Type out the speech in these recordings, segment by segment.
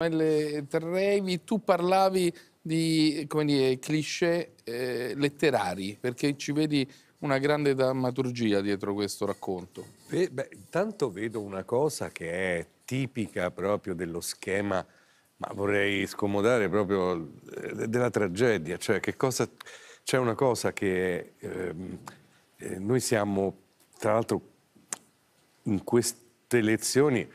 Trevi, tu parlavi di dire, cliché eh, letterari, perché ci vedi una grande drammaturgia dietro questo racconto. Beh, beh, intanto vedo una cosa che è tipica proprio dello schema, ma vorrei scomodare proprio eh, della tragedia, cioè che cosa... C'è una cosa che ehm, eh, noi siamo, tra l'altro, in queste lezioni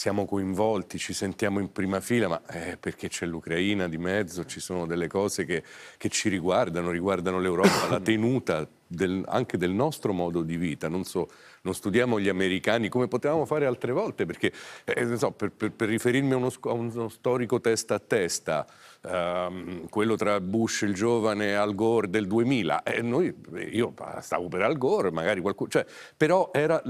siamo coinvolti, ci sentiamo in prima fila, ma eh, perché c'è l'Ucraina di mezzo, ci sono delle cose che, che ci riguardano, riguardano l'Europa, la tenuta del, anche del nostro modo di vita, non, so, non, studiamo gli americani come potevamo fare altre volte, perché eh, so, per, per, per, riferirmi a uno, a uno, storico testa a testa, ehm, quello tra Bush il giovane e Al Gore del 2000, eh, noi, eh, io stavo per Al Gore, magari qualcuno, cioè, però era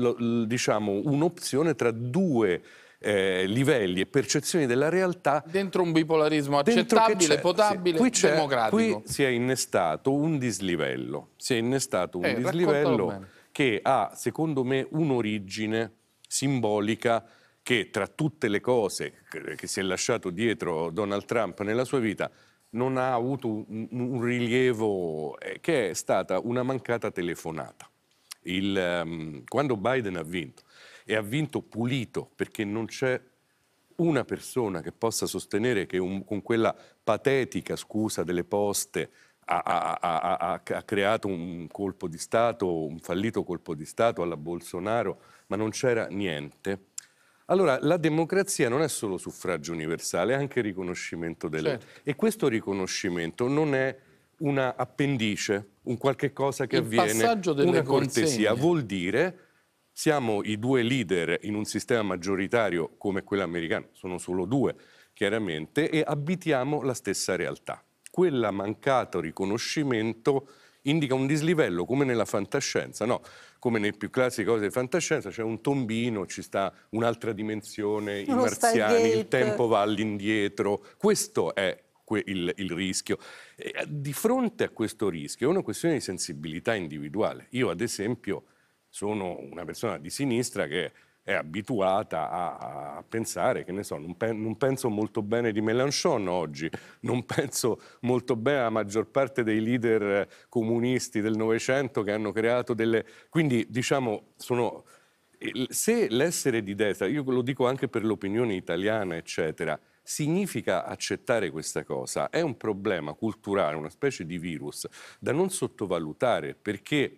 diciamo, un'opzione tra due... Eh, livelli e percezioni della realtà. Dentro un bipolarismo accettabile, potabile, sì. qui democratico. Qui si è innestato un dislivello, si è innestato stato un eh, dislivello che ha, secondo me, un'origine simbolica che tra tutte le cose che si è lasciato dietro Donald Trump nella sua vita non ha avuto un, un rilievo eh, che è stata una mancata telefonata. Il, um, quando Biden ha vinto, e ha vinto pulito perché non c'è una persona che possa sostenere che un, con quella patetica scusa delle poste ha, ha, ha, ha, creato un colpo di Stato, un fallito colpo di Stato alla Bolsonaro, ma non c'era niente. Allora, la democrazia non è solo suffragio universale, è anche riconoscimento delle... Certo. E questo riconoscimento non è una appendice, un qualche cosa che Il avviene, una cortesia. Consegne. Vuol dire siamo i due leader in un sistema maggioritario come quello americano, sono solo due, chiaramente, e abitiamo la stessa realtà quel mancato riconoscimento indica un dislivello, come nella fantascienza, no? come nei più classiche cose di fantascienza, c'è cioè un tombino, ci sta un'altra dimensione, Uno i marziani, il tempo va all'indietro, questo è il, il, rischio. E eh, di fronte a questo rischio è una questione di sensibilità individuale. Io ad esempio sono una persona di sinistra che è abituata a, a pensare, che ne so, non, pe non, penso molto bene di Mélenchon oggi, non penso molto bene alla maggior parte dei leader comunisti del Novecento che hanno creato delle... Quindi diciamo, sono... se l'essere di destra, io lo dico anche per l'opinione italiana, eccetera, significa accettare questa cosa, è un problema culturale, una specie di virus da non sottovalutare perché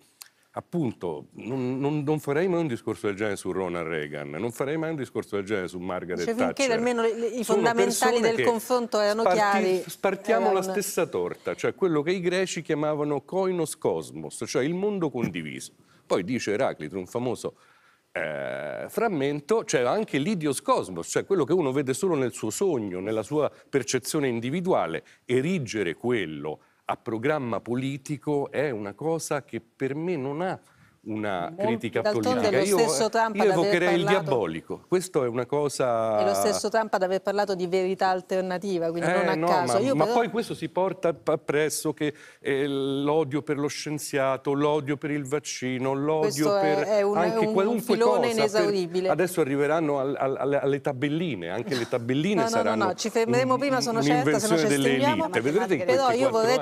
appunto, non, non, non, farei mai un discorso del genere su Ronald Reagan, non farei mai un discorso del genere su Margaret cioè, Thatcher. Finché almeno le, le, i fondamentali del confronto erano sparti, chiari. Spartiamo erano... Eh, la stessa torta, cioè quello che i greci chiamavano koinos cosmos, cioè il mondo condiviso. Poi dice Eraclito, un famoso eh, frammento, c'è cioè anche l'idios cosmos, cioè quello che uno vede solo nel suo sogno, nella sua percezione individuale, erigere quello a programma politico è una cosa che per me non ha una Mol... critica politica. Io, io evocherei il diabolico. Questo è una cosa... È lo stesso Trump ad aver parlato di verità alternativa, quindi eh, non a no, caso. Ma, ma però... poi questo si porta appresso che eh, l'odio per lo scienziato, l'odio per il vaccino, l'odio per è un, anche un, qualunque un cosa. inesauribile. Per... Adesso arriveranno al, al, alle, alle tabelline, anche le tabelline no, saranno... No, no, no, ci fermeremo prima, sono certa, se no ci delle elite. Vedrete però io vorrei